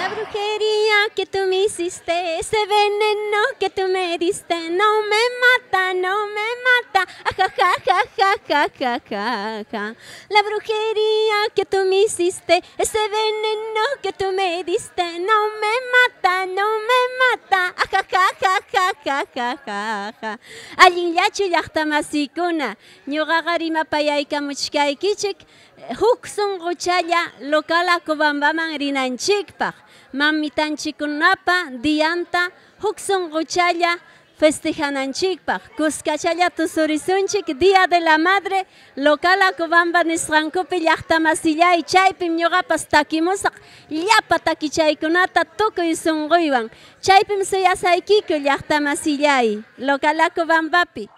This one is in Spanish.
La brujería que tú me hiciste, ese veneno que tú me diste, no me mata, no me mata, ah, Ja, ja, ja, ja, ja, ja, La brujería que tú me hiciste, ese veneno que tú me diste, no me kakajaja allinllachu llaqtamasikuna ñuqaqa rimapayaykamuchkaykichik huk sunquchalla local acobambaman rinanchikpaq mamitanchikunapa diyanta huk sunquchalla festejananchikpaj kuskachalla tusurisunchik Día de la Madre local akubamba nisqankupi llaqtamasillay chaypim ñuqapas takimusaq llapa takichaykunata tukuy chaipim chaypim suyasaykiku y local akubambapi